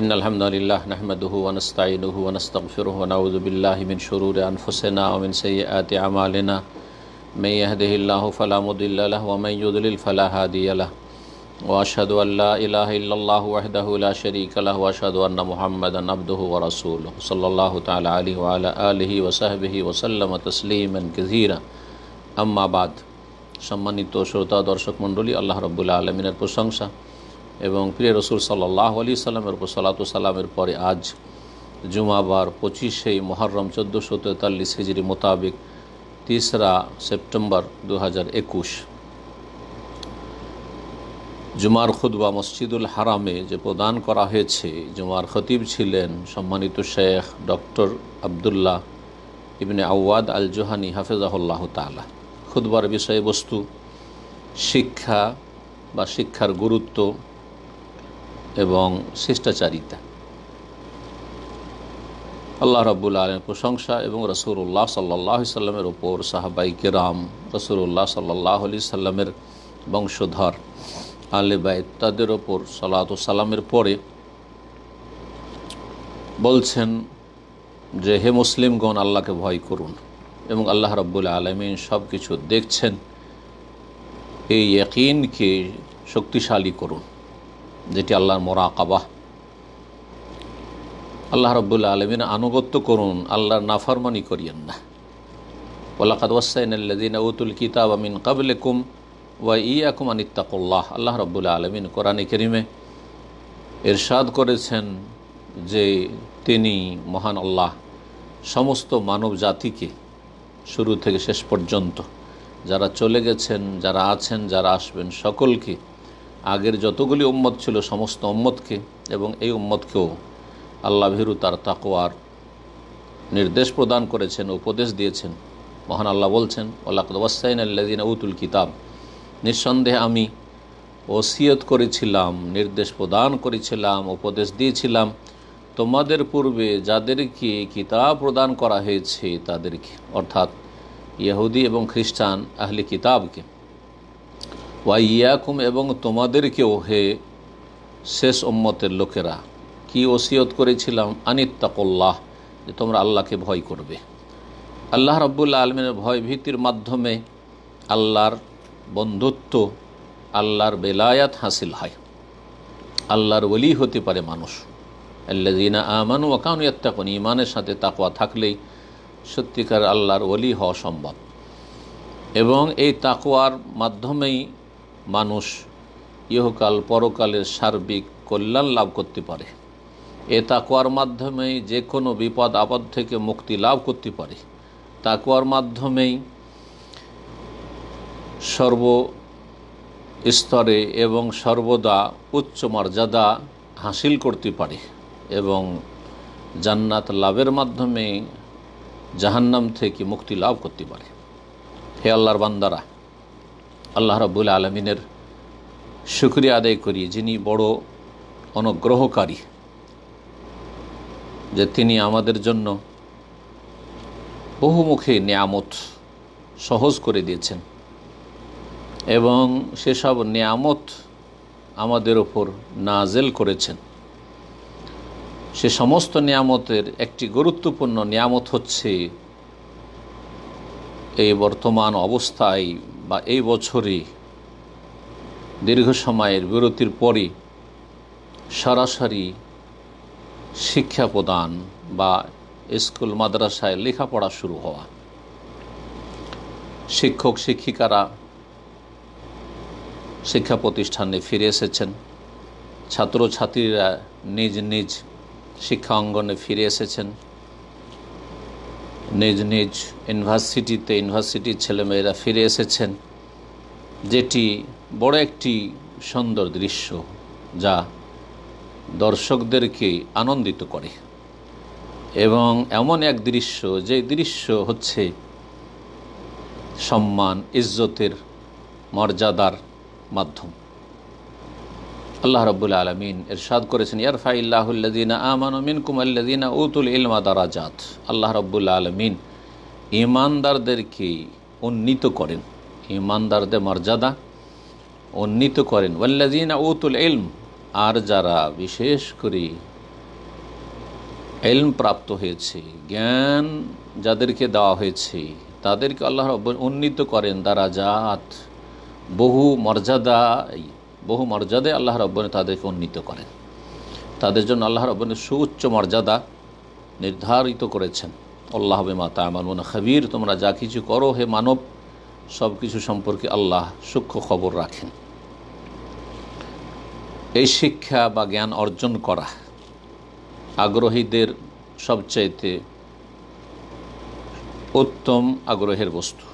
ان الحمد لله نحمده ونستعينه ونستغفره ونعوذ بالله من شرور انفسنا ومن سيئات اعمالنا من يهده الله فلا مضل له ومن يضلل فلا هادي له واشهد ان لا اله الا الله وحده لا شريك له واشهد ان محمدا عبده ورسوله صلى الله تعالى عليه وعلى اله وصحبه وسلم تسليما كثيرا اما بعد সম্মানিত শ্রোতা দর্শক মণ্ডলী আল্লাহ রাব্বুল আলামিনের প্রশংসা এবং প্রিয় রসুল সাল্লাহ আলি সাল্লামের উপর সালাতু সাল্লামের পরে আজ জুমাবার পঁচিশেই মহরম চোদ্দোশো তেতাল্লিশ হিজড়ি মোতাবেক তিসরা সেপ্টেম্বর দু জুমার খুদবা মসজিদুল হারামে যে প্রদান করা হয়েছে জুমার খতিব ছিলেন সম্মানিত Sheikh doctor Abdullah ibn Awad al Juhani হাফেজাহুল্লাহ তালা খুদবার বিষয়বস্তু শিক্ষা বা শিক্ষার গুরুত্ব এবং শিষ্টাচারিতা আল্লাহ রাবুল আলমের প্রশংসা এবং রসুল্লাহ সাল্লাহ সাল্লামের ওপর সাহাবাই কেরাম রসুল্লাহ সাল্লাহ আলি সাল্লামের বংশধর আলে বাই তাদের ওপর সালাত সালামের পরে বলছেন যে হে মুসলিমগণ আল্লাহকে ভয় করুন এবং আল্লাহ রব্বুল আলমিন সব কিছু দেখছেন এই ইয়কিনকে শক্তিশালী করুন যেটি আল্লাহর আকাবাহ আল্লাহ রব্বুল্লা আলমিন আনুগত্য করুন আল্লাহর নাফারমানি করিয়েন না ওলাকাদ ওয়াসাইনদিন উতুল কিতাব আমিন কাবলেকুম ওয়া ইয়াকুম আনিত্তাকুল্লাহ আল্লাহ রব্বুল্লা আলমিন কোরআনে কেরিমে এরশাদ করেছেন যে তিনি মহান আল্লাহ সমস্ত মানব জাতিকে শুরু থেকে শেষ পর্যন্ত যারা চলে গেছেন যারা আছেন যারা আসবেন সকলকে আগের যতগুলি উম্মত ছিল সমস্ত উম্মতকে এবং এই উম্মতকেও আল্লাহ ভিরু তার তাকোয়ার নির্দেশ প্রদান করেছেন উপদেশ দিয়েছেন মহান আল্লাহ বলছেন ওলাকদাইন আল্লাদিন উতুল কিতাব নিঃসন্দেহে আমি ওসিয়ত করেছিলাম নির্দেশ প্রদান করেছিলাম উপদেশ দিয়েছিলাম তোমাদের পূর্বে যাদেরকে কিতাব প্রদান করা হয়েছে তাদেরকে অর্থাৎ ইহুদি এবং খ্রিস্টান আহলি কিতাবকে ওয়াইয়াকুম এবং তোমাদেরকেও হে শেষ ওম্মতের লোকেরা কি ওসিয়ত করেছিলাম আনিত্তাকল্লাহ যে তোমরা আল্লাহকে ভয় করবে আল্লাহ রব্বুল্লা আলমিনের ভয় ভীতির মাধ্যমে আল্লাহর বন্ধুত্ব আল্লাহর বেলায়াত হাসিল হয় আল্লাহর ওলি হতে পারে মানুষ আল্লাজিনা আমানু ওকানু ইয়াত্তাকুন ইমানের সাথে তাকওয়া থাকলেই সত্যিকার আল্লাহর ওলি হওয়া সম্ভব এবং এই তাকোয়ার মাধ্যমেই মানুষ ইহকাল পরকালের সার্বিক কল্যাণ লাভ করতে পারে এ তাকুয়ার মাধ্যমেই যে কোনো বিপদ আপদ থেকে মুক্তি লাভ করতে পারে তাকুয়ার মাধ্যমেই সর্ব স্তরে এবং সর্বদা উচ্চ মর্যাদা হাসিল করতে পারে এবং জান্নাত লাভের মাধ্যমে জাহান্নাম থেকে মুক্তি লাভ করতে পারে হে আল্লাহর বান্দারা আল্লাহ রাবুল আলমিনের সুক্রিয়া আদায় করি যিনি বড় অনুগ্রহকারী যে তিনি আমাদের জন্য বহুমুখী নিয়ামত সহজ করে দিয়েছেন এবং সেসব নিয়ামত আমাদের ওপর নাজেল করেছেন সে সমস্ত নিয়ামতের একটি গুরুত্বপূর্ণ নিয়ামত হচ্ছে এই বর্তমান অবস্থায় বা এই বছরই দীর্ঘ সময়ের বিরতির পরই সরাসরি শিক্ষা প্রদান বা স্কুল মাদ্রাসায় লেখাপড়া শুরু হওয়া শিক্ষক শিক্ষিকারা শিক্ষা প্রতিষ্ঠানে ফিরে এসেছেন ছাত্রছাত্রীরা নিজ নিজ শিক্ষা অঙ্গনে ফিরে এসেছেন নিজ নিজ ইউনিভার্সিটিতে ইউনিভার্সিটির ছেলেমেয়েরা ফিরে এসেছেন যেটি বড় একটি সুন্দর দৃশ্য যা দর্শকদেরকে আনন্দিত করে এবং এমন এক দৃশ্য যে দৃশ্য হচ্ছে সম্মান ইজ্জতের মর্যাদার মাধ্যম আল্লাহ রব্বুল আলমিন এরশাদ করেছেন ইয়ারফা ইল্লাহুল্লাদিনা আমানুমিন কুমাল্লাদিনা উতুল ইলমা দারাজাত আল্লাহ রব্বুল আলমিন ইমানদারদেরকে উন্নীত করেন ইমানদারদের মর্যাদা উন্নীত করেন ওয়াল্লাদিনা উতুল ইলম আর যারা বিশেষ করে এলম প্রাপ্ত হয়েছে জ্ঞান যাদেরকে দেওয়া হয়েছে তাদেরকে আল্লাহ উন্নীত করেন দারাজাত বহু মর্যাদা বহু মর্যাদায় আল্লাহ রব্বনে তাদেরকে উন্নীত করেন তাদের জন্য আল্লাহ রব্বনে সুউচ্চ মর্যাদা নির্ধারিত করেছেন আল্লাহ মাতা আমার মনে খাবির তোমরা যা কিছু করো হে মানব সব কিছু সম্পর্কে আল্লাহ সূক্ষ্ম খবর রাখেন এই শিক্ষা বা জ্ঞান অর্জন করা আগ্রহীদের সবচাইতে উত্তম আগ্রহের বস্তু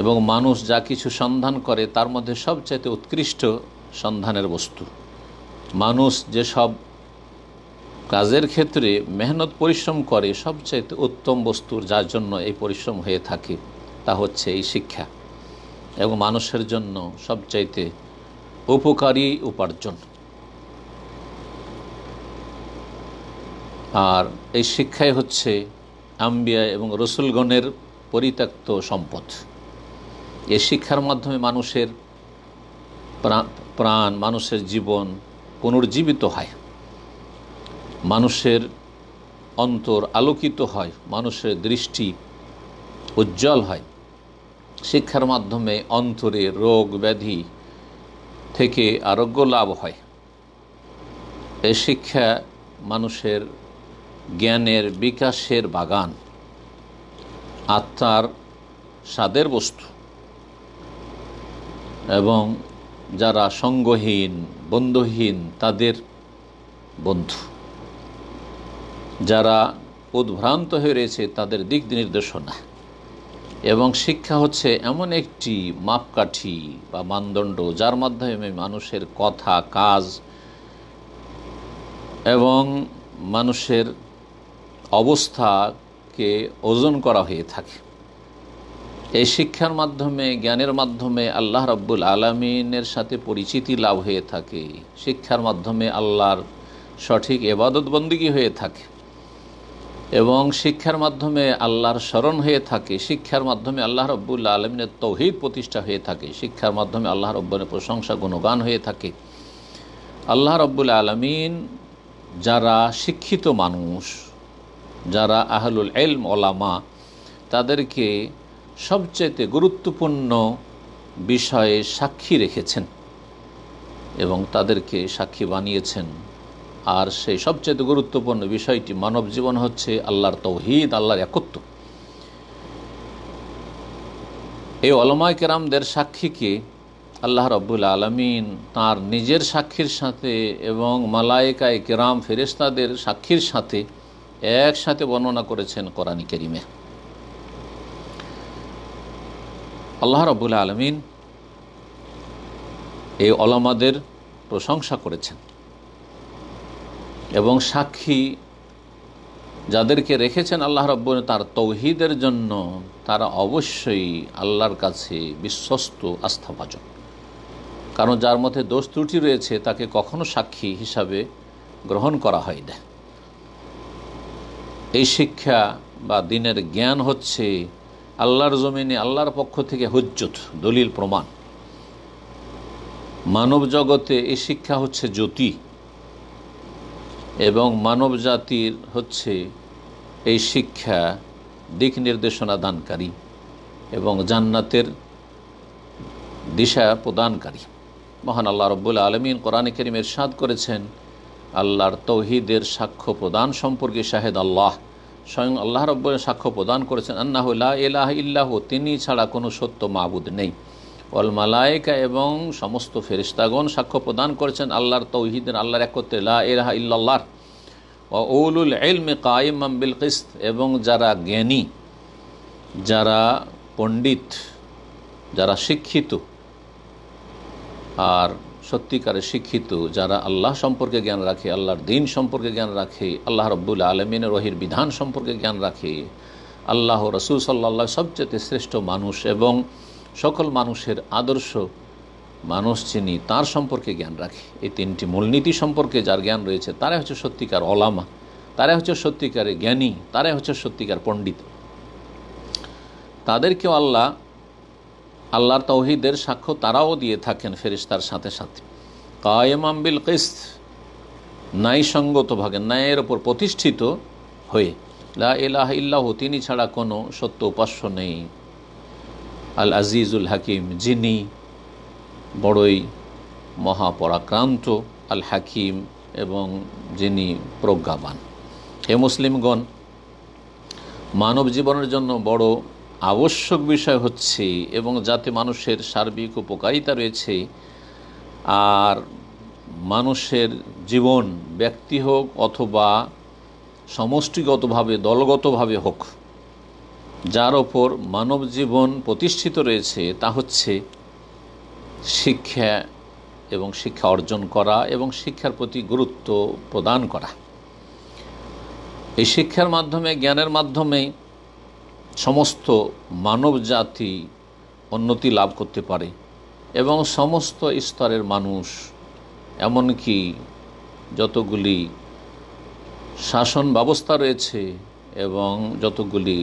এবং মানুষ যা কিছু সন্ধান করে তার মধ্যে সবচাইতে উৎকৃষ্ট সন্ধানের বস্তু মানুষ যে সব কাজের ক্ষেত্রে মেহনত পরিশ্রম করে সবচাইতে উত্তম বস্তুর যার জন্য এই পরিশ্রম হয়ে থাকে তা হচ্ছে এই শিক্ষা এবং মানুষের জন্য সবচাইতে উপকারী উপার্জন আর এই শিক্ষাই হচ্ছে আম্বিয়া এবং রসুলগণের পরিত্যক্ত সম্পদ এই শিক্ষার মাধ্যমে মানুষের প্রাণ মানুষের জীবন পুনর্জীবিত হয় মানুষের অন্তর আলোকিত হয় মানুষের দৃষ্টি উজ্জ্বল হয় শিক্ষার মাধ্যমে অন্তরে রোগ ব্যাধি থেকে আরোগ্য লাভ হয় এই শিক্ষা মানুষের জ্ঞানের বিকাশের বাগান আত্মার স্বাদের বস্তু এবং যারা সঙ্গহীন বন্ধুহীন তাদের বন্ধু যারা উদ্ভ্রান্ত হয়ে রয়েছে তাদের দিক নির্দেশনা এবং শিক্ষা হচ্ছে এমন একটি মাপকাঠি বা মানদণ্ড যার মাধ্যমে মানুষের কথা কাজ এবং মানুষের অবস্থাকে ওজন করা হয়ে থাকে এই শিক্ষার মাধ্যমে জ্ঞানের মাধ্যমে আল্লাহ রব্বুল আলমিনের সাথে পরিচিতি লাভ হয়ে থাকে শিক্ষার মাধ্যমে আল্লাহর সঠিক এবাদত বন্দিগী হয়ে থাকে এবং শিক্ষার মাধ্যমে আল্লাহর স্মরণ হয়ে থাকে শিক্ষার মাধ্যমে আল্লাহ রব্বুল্লা আলমিনের তৌহিদ প্রতিষ্ঠা হয়ে থাকে শিক্ষার মাধ্যমে আল্লাহ রব্বনের প্রশংসা গুণগান হয়ে থাকে আল্লাহ রব্বুল আলমিন যারা শিক্ষিত মানুষ যারা আহলুল এলম ওলামা তাদেরকে সবচেয়ে গুরুত্বপূর্ণ বিষয়ে সাক্ষী রেখেছেন এবং তাদেরকে সাক্ষী বানিয়েছেন আর সেই সবচেয়ে গুরুত্বপূর্ণ বিষয়টি মানব জীবন হচ্ছে আল্লাহর তৌহিদ আল্লাহর একত্ব এই অলমায় কেরামদের সাক্ষীকে আল্লাহ রব্বুল আলমিন তার নিজের সাক্ষীর সাথে এবং মালায়িকায় কেরাম ফেরেস্তাদের সাক্ষীর সাথে একসাথে বর্ণনা করেছেন কোরআন কেরিমে আল্লাহ রবুল্লা আলমিন এই অলামাদের প্রশংসা করেছেন এবং সাক্ষী যাদেরকে রেখেছেন আল্লাহ রব তার তৌহিদের জন্য তারা অবশ্যই আল্লাহর কাছে বিশ্বস্ত আস্থাভাজন কারণ যার মধ্যে দোষ ত্রুটি রয়েছে তাকে কখনো সাক্ষী হিসাবে গ্রহণ করা হয় না এই শিক্ষা বা দিনের জ্ঞান হচ্ছে আল্লাহর জমিনে আল্লাহর পক্ষ থেকে হজ্জত দলিল প্রমাণ মানব জগতে এই শিক্ষা হচ্ছে জ্যোতি এবং মানব জাতির হচ্ছে এই শিক্ষা দিক নির্দেশনা দানকারী এবং জান্নাতের দিশা প্রদানকারী মহান আল্লাহ রব্বুল আলমিন কোরআন করিমের সাদ করেছেন আল্লাহর তৌহিদের সাক্ষ্য প্রদান সম্পর্কে শাহেদ আল্লাহ স্বয়ং আল্লাহ রব্বর সাক্ষ্য প্রদান করেছেন আন্নাহুল্লাহ এলাহ ইল্লাহ তিনি ছাড়া কোনো সত্য মাবুদ নেই অল মালায়কা এবং সমস্ত ফেরিস্তাগণ সাক্ষ্য প্রদান করেছেন আল্লাহর তৌহিদের আল্লাহর একত্রে লা এলাহা ইল্লাল্লাহ ওউলুল এলমে কায়েম আম্বিল কিস্ত এবং যারা জ্ঞানী যারা পণ্ডিত যারা শিক্ষিত আর সত্যিকারে শিক্ষিত যারা আল্লাহ সম্পর্কে জ্ঞান রাখে আল্লাহর দিন সম্পর্কে জ্ঞান রাখে আল্লাহ রব্বুল আলমিন রহির বিধান সম্পর্কে জ্ঞান রাখে আল্লাহ রসুল সাল্লাহ সবচেয়ে শ্রেষ্ঠ মানুষ এবং সকল মানুষের আদর্শ মানুষ চিনি তার সম্পর্কে জ্ঞান রাখে এই তিনটি মূলনীতি সম্পর্কে যার জ্ঞান রয়েছে তারাই হচ্ছে সত্যিকার অলামা তারাই হচ্ছে সত্যিকারে জ্ঞানী তারাই হচ্ছে সত্যিকার পণ্ডিত তাদেরকেও আল্লাহ আল্লাহর তৌহিদের সাক্ষ্য তারাও দিয়ে থাকেন ফেরিস্তার সাথে সাথে কায়েমাম বিল কিস্ত ন্যায়সঙ্গতভাবে ন্যায়ের ওপর প্রতিষ্ঠিত হয়ে লা এলাহ ইল্লাহ তিনি ছাড়া কোনো সত্য উপাস্য নেই আল আজিজুল হাকিম যিনি বড়ই মহাপরাক্রান্ত আল হাকিম এবং যিনি প্রজ্ঞাবান হে মুসলিমগণ মানব জীবনের জন্য বড় আবশ্যক বিষয় হচ্ছে এবং যাতে মানুষের সার্বিক উপকারিতা রয়েছে আর মানুষের জীবন ব্যক্তি হোক অথবা সমষ্টিগতভাবে দলগতভাবে হোক যার ওপর মানব জীবন প্রতিষ্ঠিত রয়েছে তা হচ্ছে শিক্ষা এবং শিক্ষা অর্জন করা এবং শিক্ষার প্রতি গুরুত্ব প্রদান করা এই শিক্ষার মাধ্যমে জ্ঞানের মাধ্যমে সমস্ত মানব জাতি উন্নতি লাভ করতে পারে এবং সমস্ত স্তরের মানুষ এমনকি যতগুলি শাসন ব্যবস্থা রয়েছে এবং যতগুলি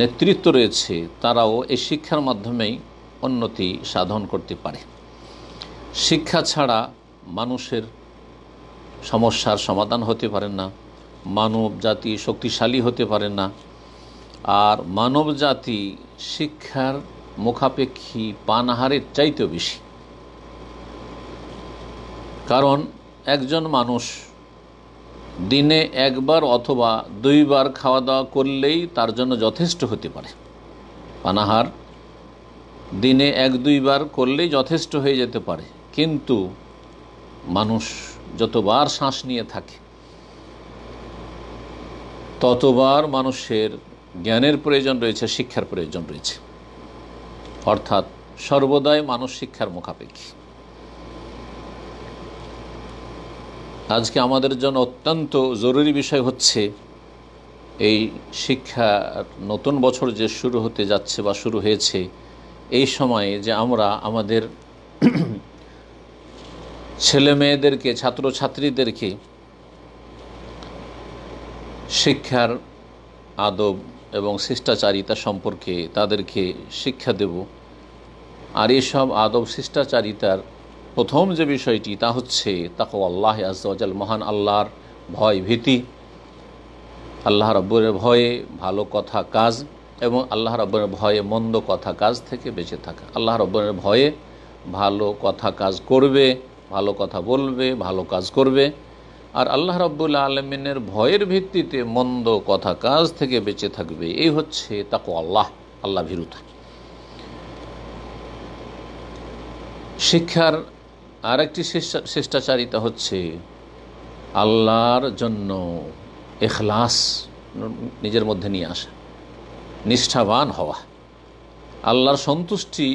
নেতৃত্ব রয়েছে তারাও এই শিক্ষার মাধ্যমেই উন্নতি সাধন করতে পারে শিক্ষা ছাড়া মানুষের সমস্যার সমাধান হতে পারে না মানব জাতি শক্তিশালী হতে পারে না আর মানব জাতি শিক্ষার মুখাপেক্ষী পানাহারের চাইতেও বেশি কারণ একজন মানুষ দিনে একবার অথবা দুইবার খাওয়া দাওয়া করলেই তার জন্য যথেষ্ট হতে পারে পানাহার দিনে এক দুইবার করলেই যথেষ্ট হয়ে যেতে পারে কিন্তু মানুষ যতবার শ্বাস নিয়ে থাকে ততবার মানুষের জ্ঞানের প্রয়োজন রয়েছে শিক্ষার প্রয়োজন রয়েছে অর্থাৎ সর্বদাই মানুষ শিক্ষার মুখাপেক্ষী আজকে আমাদের জন্য অত্যন্ত জরুরি বিষয় হচ্ছে এই শিক্ষা নতুন বছর যে শুরু হতে যাচ্ছে বা শুরু হয়েছে এই সময়ে যে আমরা আমাদের ছেলে মেয়েদেরকে ছাত্রছাত্রীদেরকে শিক্ষার আদব এবং শিষ্টাচারিতা সম্পর্কে তাদেরকে শিক্ষা দেব আর এসব আদব শিষ্টাচারিতার প্রথম যে বিষয়টি তা হচ্ছে তাকো আল্লাহ আজাল মহান আল্লাহর ভয় ভীতি আল্লাহ রব্বরের ভয়ে ভালো কথা কাজ এবং আল্লাহ রব্বরের ভয়ে মন্দ কথা কাজ থেকে বেঁচে থাকা আল্লাহ রব্বরের ভয়ে ভালো কথা কাজ করবে ভালো কথা বলবে ভালো কাজ করবে আর আল্লাহ রব্বুল আলমিনের ভয়ের ভিত্তিতে মন্দ কথা কাজ থেকে বেঁচে থাকবে এই হচ্ছে তাকে আল্লাহ আল্লাহ ভীরুতা শিক্ষার আর একটি শিষ্টাচারিতা হচ্ছে আল্লাহর জন্য এখলাস নিজের মধ্যে নিয়ে আসা নিষ্ঠাবান হওয়া আল্লাহর সন্তুষ্টি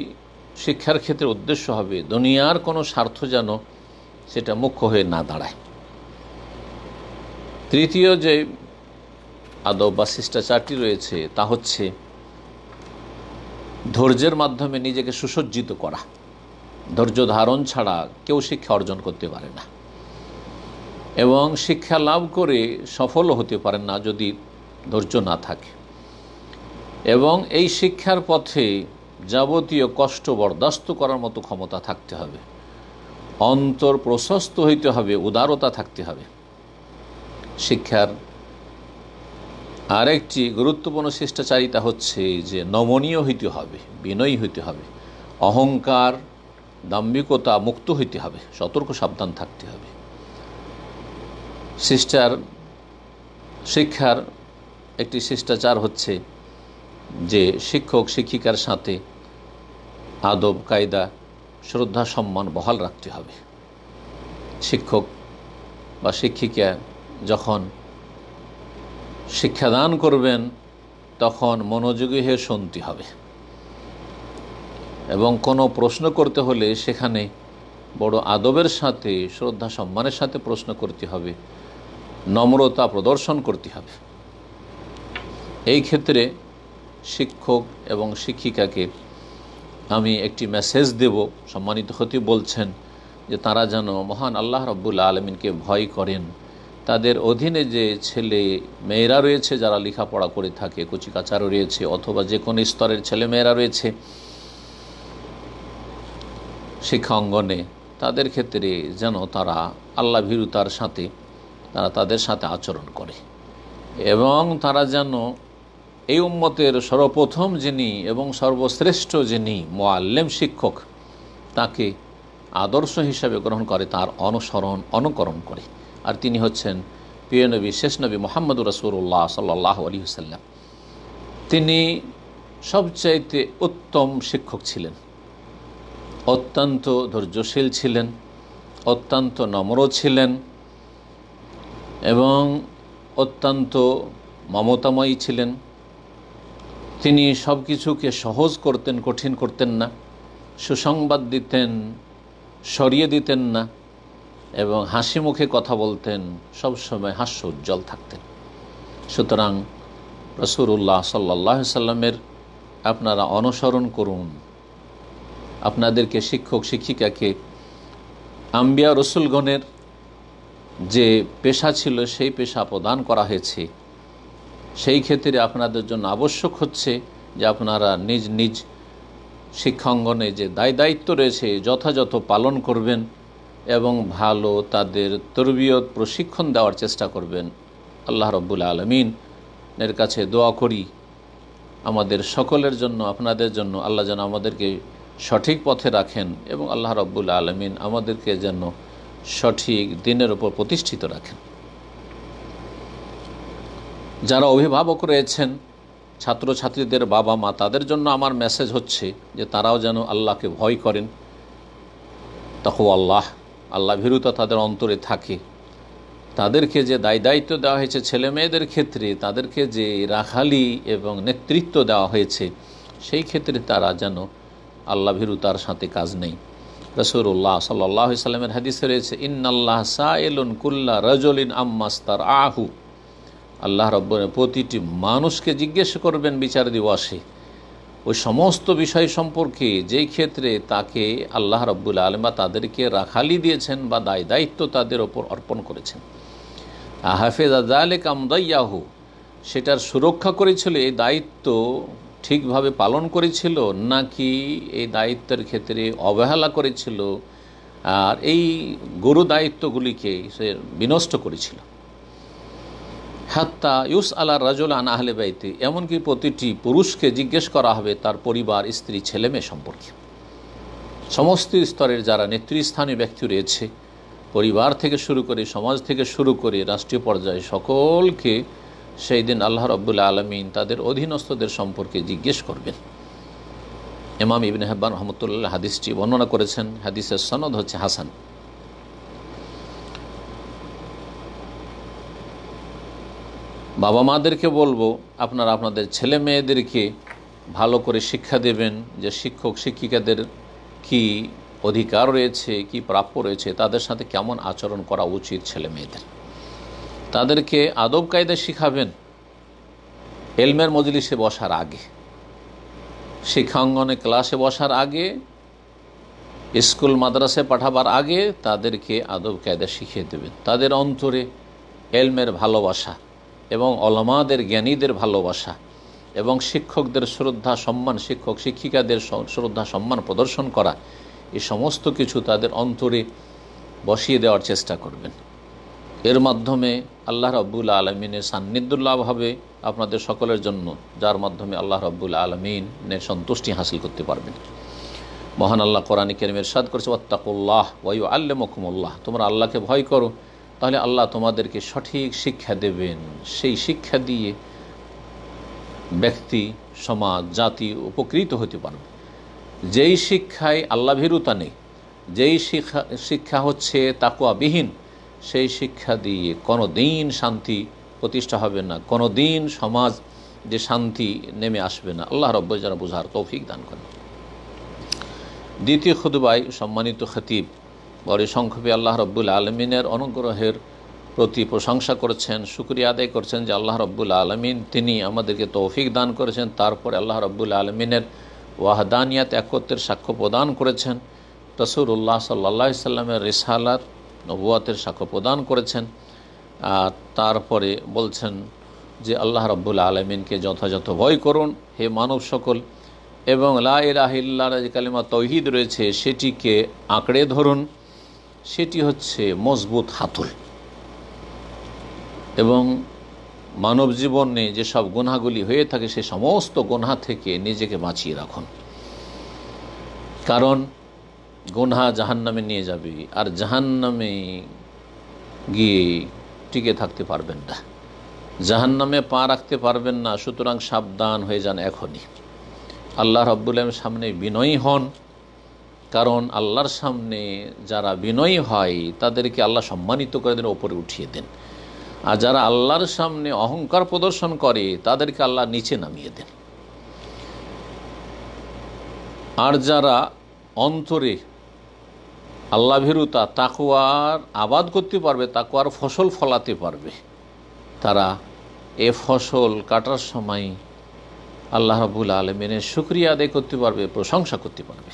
শিক্ষার ক্ষেত্রে উদ্দেশ্য হবে দুনিয়ার কোনো স্বার্থ যেন সেটা মুখ্য হয়ে না দাঁড়ায় তৃতীয় যে আদব বা শিষ্টাচারটি রয়েছে তা হচ্ছে ধৈর্যের মাধ্যমে নিজেকে সুসজ্জিত করা ধৈর্য ধারণ ছাড়া কেউ শিক্ষা অর্জন করতে পারে না এবং শিক্ষা লাভ করে সফল হতে পারে না যদি ধৈর্য না থাকে এবং এই শিক্ষার পথে যাবতীয় কষ্ট বরদাস্ত করার মতো ক্ষমতা থাকতে হবে অন্তর প্রশস্ত হইতে হবে উদারতা থাকতে হবে শিক্ষার আরেকটি গুরুত্বপূর্ণ শিষ্টাচারিতা হচ্ছে যে নমনীয় হইতে হবে বিনয়ী হইতে হবে অহংকার দাম্ভিকতা মুক্ত হইতে হবে সতর্ক সাবধান থাকতে হবে শিষ্টার শিক্ষার একটি শিষ্টাচার হচ্ছে যে শিক্ষক শিক্ষিকার সাথে আদব কায়দা শ্রদ্ধা সম্মান বহাল রাখতে হবে শিক্ষক বা শিক্ষিকা যখন শিক্ষাদান করবেন তখন মনোযোগী হয়ে শুনতে হবে এবং কোনো প্রশ্ন করতে হলে সেখানে বড় আদবের সাথে শ্রদ্ধা সম্মানের সাথে প্রশ্ন করতে হবে নম্রতা প্রদর্শন করতে হবে এই ক্ষেত্রে শিক্ষক এবং শিক্ষিকাকে আমি একটি মেসেজ দেব সম্মানিত হতে বলছেন যে তারা যেন মহান আল্লাহ রব্বুল আলমিনকে ভয় করেন তাদের অধীনে যে ছেলে মেয়েরা রয়েছে যারা লেখাপড়া করে থাকে কুচিকাচারও রয়েছে অথবা যে কোনো স্তরের ছেলে মেয়েরা রয়েছে শিক্ষা অঙ্গনে তাদের ক্ষেত্রে যেন তারা আল্লাহ ভীরুতার সাথে তারা তাদের সাথে আচরণ করে এবং তারা যেন এই উম্মতের সর্বপ্রথম যিনি এবং সর্বশ্রেষ্ঠ যিনি মোয়াল্লেম শিক্ষক তাকে আদর্শ হিসাবে গ্রহণ করে তার অনুসরণ অনুকরণ করে আর তিনি হচ্ছেন প্রিয় নবী শেষ নবী মোহাম্মদুর রসুল্লাহ সাল্লাহ আলী হুসাল্লাম তিনি সবচাইতে উত্তম শিক্ষক ছিলেন অত্যন্ত ধৈর্যশীল ছিলেন অত্যন্ত নম্র ছিলেন এবং অত্যন্ত মমতাময়ী ছিলেন তিনি সব কিছুকে সহজ করতেন কঠিন করতেন না সুসংবাদ দিতেন সরিয়ে দিতেন না এবং হাসি মুখে কথা বলতেন সবসময় হাস্য উজ্জ্বল থাকতেন সুতরাং রসুরুল্লাহ সাল্লাহ সাল্লামের আপনারা অনুসরণ করুন আপনাদেরকে শিক্ষক শিক্ষিকাকে আম্বিয়া রসুলগণের যে পেশা ছিল সেই পেশা প্রদান করা হয়েছে সেই ক্ষেত্রে আপনাদের জন্য আবশ্যক হচ্ছে যে আপনারা নিজ নিজ শিক্ষাঙ্গনে যে দায় দায়িত্ব রয়েছে যথাযথ পালন করবেন এবং ভালো তাদের তরবিয়ত প্রশিক্ষণ দেওয়ার চেষ্টা করবেন আল্লাহ রব্বুল আলমিন এর কাছে দোয়া করি আমাদের সকলের জন্য আপনাদের জন্য আল্লাহ যেন আমাদেরকে সঠিক পথে রাখেন এবং আল্লাহ রব্বুল আলমিন আমাদেরকে যেন সঠিক দিনের ওপর প্রতিষ্ঠিত রাখেন যারা অভিভাবক রয়েছেন ছাত্রছাত্রীদের বাবা মা তাদের জন্য আমার মেসেজ হচ্ছে যে তারাও যেন আল্লাহকে ভয় করেন তখন আল্লাহ আল্লাহ ভীরুতা তাদের অন্তরে থাকে তাদেরকে যে দায় দায়িত্ব দেওয়া হয়েছে ছেলে মেয়েদের ক্ষেত্রে তাদেরকে যে রাখালি এবং নেতৃত্ব দেওয়া হয়েছে সেই ক্ষেত্রে তারা যেন আল্লাহ ভীরুতার সাথে কাজ নেই রসুল্লাহ সাল্লাহ সাল্লামের হাদিসে রয়েছে ইন্নাল্লাহ সাইলুন কুল্লা রজলিন আম্মাস্তার আহু আল্লাহ রব্বনের প্রতিটি মানুষকে জিজ্ঞেস করবেন বিচার দিবসে ওই সমস্ত বিষয় সম্পর্কে যেই ক্ষেত্রে তাকে আল্লাহ রব্বুল আলমা তাদেরকে রাখালি দিয়েছেন বা দায় দায়িত্ব তাদের ওপর অর্পণ করেছেন হাফেজ আজালে কামদাইয়াহু সেটার সুরক্ষা করেছিল এই দায়িত্ব ঠিকভাবে পালন করেছিল নাকি এই দায়িত্বের ক্ষেত্রে অবহেলা করেছিল আর এই গুরু দায়িত্বগুলিকে সে বিনষ্ট করেছিল হাত্তা ইউস আলা রাজুল আন আহলে বাইতে এমনকি প্রতিটি পুরুষকে জিজ্ঞেস করা হবে তার পরিবার স্ত্রী ছেলে মেয়ে সম্পর্কে সমস্ত স্তরের যারা নেতৃস্থানীয় ব্যক্তি রয়েছে পরিবার থেকে শুরু করে সমাজ থেকে শুরু করে রাষ্ট্রীয় পর্যায়ে সকলকে সেই দিন আল্লাহ রব্বুল্লা আলমিন তাদের অধীনস্থদের সম্পর্কে জিজ্ঞেস করবেন এমাম ইবিন হাব্বান রহমতুল্লাহ হাদিসটি বর্ণনা করেছেন হাদিসের সনদ হচ্ছে হাসান বাবা মাদেরকে বলবো আপনারা আপনাদের ছেলে মেয়েদেরকে ভালো করে শিক্ষা দেবেন যে শিক্ষক শিক্ষিকাদের কি অধিকার রয়েছে কি প্রাপ্য রয়েছে তাদের সাথে কেমন আচরণ করা উচিত ছেলে মেয়েদের তাদেরকে আদব কায়দা শিখাবেন এলমের মজলিসে বসার আগে শিক্ষাঙ্গনে ক্লাসে বসার আগে স্কুল মাদ্রাসে পাঠাবার আগে তাদেরকে আদব কায়দা শিখিয়ে দেবেন তাদের অন্তরে এলমের ভালোবাসা এবং অলমাদের জ্ঞানীদের ভালোবাসা এবং শিক্ষকদের শ্রদ্ধা সম্মান শিক্ষক শিক্ষিকাদের শ্রদ্ধা সম্মান প্রদর্শন করা এই সমস্ত কিছু তাদের অন্তরে বসিয়ে দেওয়ার চেষ্টা করবেন এর মাধ্যমে আল্লাহ রব্বুল আলমিনের সান্নিধ্য লাভ হবে আপনাদের সকলের জন্য যার মাধ্যমে আল্লাহ রব্বুল আলমিনের সন্তুষ্টি হাসিল করতে পারবেন মহান আল্লাহ কোরআন কেরমের সাদ করছে অত্তাকুল্লাহ ওয়াই আল্লে মকুমুল্লাহ তোমরা আল্লাহকে ভয় করো তাহলে আল্লাহ তোমাদেরকে সঠিক শিক্ষা দেবেন সেই শিক্ষা দিয়ে ব্যক্তি সমাজ জাতি উপকৃত হতে পারবে যেই শিক্ষায় আল্লাহ ভীরুতা নেই যেই শিক্ষা শিক্ষা হচ্ছে তাকুয়াবিহীন সেই শিক্ষা দিয়ে কোনো দিন শান্তি প্রতিষ্ঠা হবে না কোনো দিন সমাজ যে শান্তি নেমে আসবে না আল্লাহ রব্বজারা বোঝার তৌফিক দান করেন দ্বিতীয় খুদবাই সম্মানিত খতিব বড় সংক্ষেপে আল্লাহ রব্বুল আলমিনের অনুগ্রহের প্রতি প্রশংসা করছেন সুক্রিয়া আদায় করছেন যে আল্লাহ রব্বুল আলমিন তিনি আমাদেরকে তৌফিক দান করেছেন তারপরে আল্লাহ রব্বুল আলমিনের ওয়াহদানিয়াত একত্রের সাক্ষ্য প্রদান করেছেন উল্লাহ সাল্লা সাল্লামের রিসালার নবুয়াতের সাক্ষ্য প্রদান করেছেন আর তারপরে বলছেন যে আল্লাহ রব্বুল আলমিনকে যথাযথ ভয় করুন হে মানব সকল এবং লাহিল্লা ইলাহিল্লার যে কালিমা তৌহিদ রয়েছে সেটিকে আঁকড়ে ধরুন সেটি হচ্ছে মজবুত হাতল এবং মানব জীবনে যেসব গুনাগুলি হয়ে থাকে সে সমস্ত গুনহা থেকে নিজেকে বাঁচিয়ে রাখুন কারণ গুনহা জাহান্নামে নিয়ে যাবে আর জাহান্নামে গিয়ে টিকে থাকতে পারবেন না জাহান্নামে পা রাখতে পারবেন না সুতরাং সাবধান হয়ে যান এখনই আল্লাহ রব্বুল সামনে বিনয়ী হন কারণ আল্লাহর সামনে যারা বিনয়ী হয় তাদেরকে আল্লাহ সম্মানিত করে দেন ওপরে উঠিয়ে দেন আর যারা আল্লাহর সামনে অহংকার প্রদর্শন করে তাদেরকে আল্লাহ নিচে নামিয়ে দেন আর যারা অন্তরে আল্লাহ ভীরুতা তাকুয়ার আবাদ করতে পারবে তাকুয়ার ফসল ফলাতে পারবে তারা এ ফসল কাটার সময় আল্লাহ রাবুল আলমিনের সুক্রিয়া আদায় করতে পারবে প্রশংসা করতে পারবে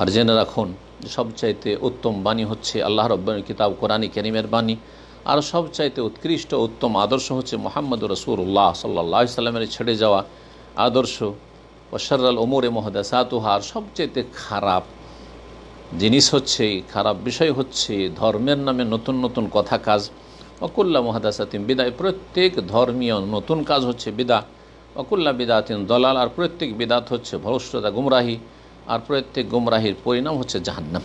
আর জেনে রাখুন সবচাইতে উত্তম বাণী হচ্ছে আল্লাহ রব্বানের কিতাব কোরআনী কেরিমের বাণী আর সবচাইতে উৎকৃষ্ট উত্তম আদর্শ হচ্ছে মোহাম্মদ উল্লাহ সাল্লা সাল্লামের ছেড়ে যাওয়া আদর্শ ওশারাল ওমরে মহদাসা তুহার সবচাইতে খারাপ জিনিস হচ্ছে খারাপ বিষয় হচ্ছে ধর্মের নামে নতুন নতুন কথা কাজ অকুল্লা মহাদাসাতিম বিদায় প্রত্যেক ধর্মীয় নতুন কাজ হচ্ছে বিদা অকুল্লা বিদাতিন দলাল আর প্রত্যেক বিদাত হচ্ছে ভ্রষ্টতা গুমরাহী আর প্রত্যেক গুমরাহির পরিণাম হচ্ছে জাহান্নাম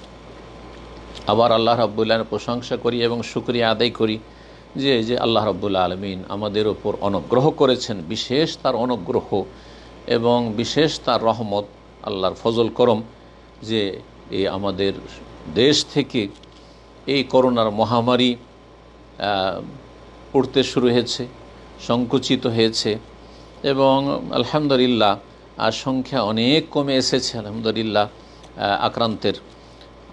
আবার আল্লাহ রব্বুল্লাহর প্রশংসা করি এবং শুক্রিয়া আদায় করি যে যে আল্লাহ রব্বুল্লা আলমিন আমাদের ওপর অনুগ্রহ করেছেন বিশেষ তার অনুগ্রহ এবং বিশেষ তার রহমত আল্লাহর ফজল করম যে এই আমাদের দেশ থেকে এই করোনার মহামারী উঠতে শুরু হয়েছে সংকুচিত হয়েছে এবং আলহামদুলিল্লাহ আর সংখ্যা অনেক কমে এসেছে আলহামদুলিল্লাহ আক্রান্তের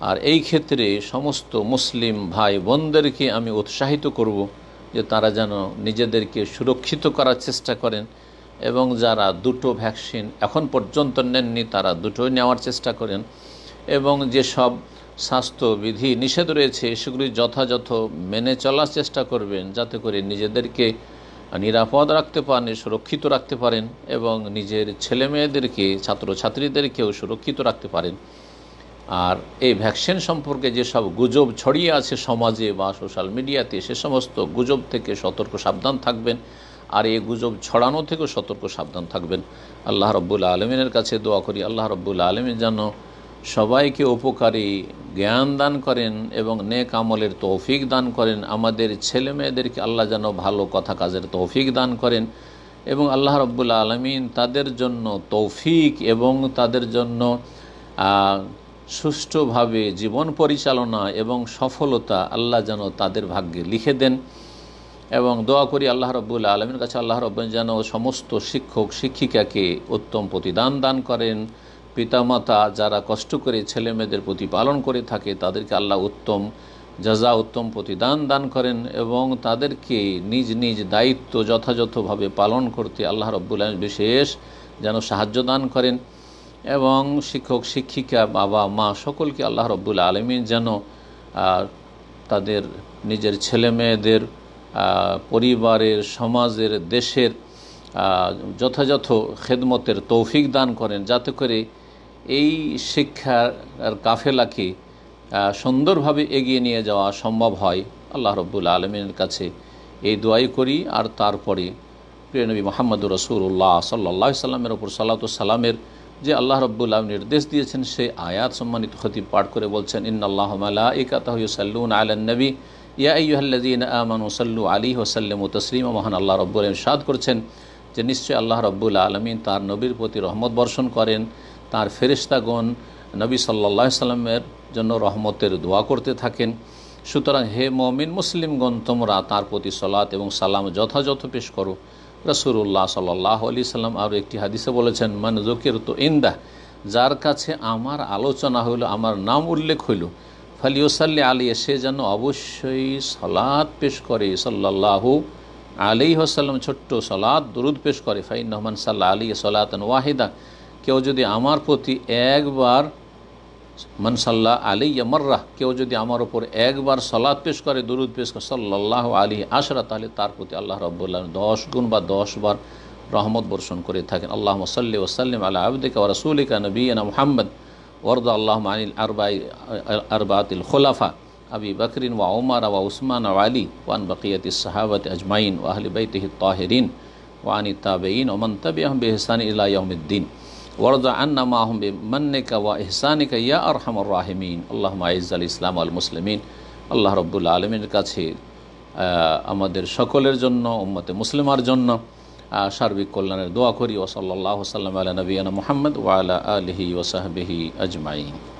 আর এই ক্ষেত্রে সমস্ত মুসলিম ভাই বোনদেরকে আমি উৎসাহিত করব যে তারা যেন নিজেদেরকে সুরক্ষিত করার চেষ্টা করেন এবং যারা দুটো ভ্যাকসিন এখন পর্যন্ত নেননি তারা দুটোই নেওয়ার চেষ্টা করেন এবং যেসব স্বাস্থ্যবিধি নিষেধ রয়েছে সেগুলি যথাযথ মেনে চলার চেষ্টা করবেন যাতে করে নিজেদেরকে নিরাপদ রাখতে পারেন সুরক্ষিত রাখতে পারেন এবং নিজের ছেলে মেয়েদেরকে ছাত্রছাত্রীদেরকেও সুরক্ষিত রাখতে পারেন আর এই ভ্যাকসিন সম্পর্কে যেসব গুজব ছড়িয়ে আছে সমাজে বা সোশ্যাল মিডিয়াতে সে সমস্ত গুজব থেকে সতর্ক সাবধান থাকবেন আর এই গুজব ছড়ানো থেকেও সতর্ক সাবধান থাকবেন আল্লাহ রব্বুল আলমিনের কাছে দোয়া করি আল্লাহ রব্বুল আলমিন যেন সবাইকে উপকারী জ্ঞান দান করেন এবং নেক আমলের তৌফিক দান করেন আমাদের ছেলে মেয়েদেরকে আল্লাহ যেন ভালো কথা কাজের তৌফিক দান করেন এবং আল্লাহ রব্বুল আলমিন তাদের জন্য তৌফিক এবং তাদের জন্য সুষ্ঠুভাবে জীবন পরিচালনা এবং সফলতা আল্লাহ যেন তাদের ভাগ্যে লিখে দেন এবং দোয়া করি আল্লাহ রব্বুল আলমীর কাছে আল্লাহ রব্বন যেন সমস্ত শিক্ষক শিক্ষিকাকে উত্তম প্রতিদান দান করেন পিতামাতা যারা কষ্ট করে ছেলে মেয়েদের প্রতিপালন করে থাকে তাদেরকে আল্লাহ উত্তম যা উত্তম প্রতিদান দান করেন এবং তাদেরকে নিজ নিজ দায়িত্ব যথাযথভাবে পালন করতে আল্লাহ রব্বুল বিশেষ যেন সাহায্য দান করেন এবং শিক্ষক শিক্ষিকা বাবা মা সকলকে আল্লাহ রব্বুল আলমী যেন তাদের নিজের ছেলে মেয়েদের পরিবারের সমাজের দেশের যথাযথ খেদমতের তৌফিক দান করেন যাতে করে এই শিক্ষার কাফেলাকে সুন্দরভাবে এগিয়ে নিয়ে যাওয়া সম্ভব হয় আল্লাহ রব্বুল আলমিনের কাছে এই দোয়াই করি আর তারপরে প্রিয়নবী মোহাম্মদুর রসুল্লাহ সাল্লা সাল্লামের ওপর সাল্লা সাল্লামের যে আল্লাহ রব্বুল্লাহ নির্দেশ দিয়েছেন সে আয়াত সম্মানিত খতিব পাঠ করে বলছেন ইন্নআল্লাহ মালাইকাতাহসাল্লুন আলান্নবী ইয়াহ্লাদিন আমান ওসাল্লু আলী ওসাল্লাম তসলিম মহান আল্লাহ রব্বুল সাদ করছেন যে নিশ্চয়ই আল্লাহ রব্বুল আলমিন তার নবীর প্রতি রহমত বর্ষণ করেন তার ফেরিস্তাগণ নবী সাল্লাহ সাল্লামের জন্য রহমতের দোয়া করতে থাকেন সুতরাং হে মমিন মুসলিমগণ তোমরা তার প্রতি সলাত এবং সালাম যথাযথ পেশ করো রসুরুল্লাহ সাল্লাহ আলি সাল্লাম আরও একটি হাদিসে বলেছেন মান জকির তো ইন্দা যার কাছে আমার আলোচনা হইল আমার নাম উল্লেখ হইল ফালিওসাল্লি আলী সে যেন অবশ্যই সলাদ পেশ করে সাল্লাহু আলী হাসাল্লাম ছোট্ট সলাদ দরুদ পেশ করে ফাইন রহমান সাল্লাহ আলী সলাতন ওয়াহিদা کہ وہ جدید ہمار ایک بار منص اللہ علیہ مرہ کیوں جی ہمارے ایک بار سلاد پیش کرے درود پیش کر صلی اللہ علیہ اصرت علی ترپتی اللہ رب اللہ دس گن بس بار رحمت برسن کرسّل وسلم علیہ رسول نبی الحمد ورد اللہ علیہ الربا عربات الخلافہ ابی بکرین و عمر و عثمان علی ون بقیت صحابت اجمعین وحل بہ طاہرین وانی طابئین امن طبیحسن اللہ احمد الدین ওয়ারদা আন্না মাহমে মান্নেকা ওয়া ইহসানিকা ইয়া আর হামর আল্লাহ মাইজ ইসলাম আল মুসলিমিন আল্লাহ আলমীর কাছে আমাদের সকলের জন্য উম্মতে মুসলিমার জন্য সার্বিক কল্যাণের দোয়া করি ওসল্লাহ সাল্লাম আলা নবীনা মোহাম্মদ ওয়ালা আলহি ওসাহবিহি আজমাইন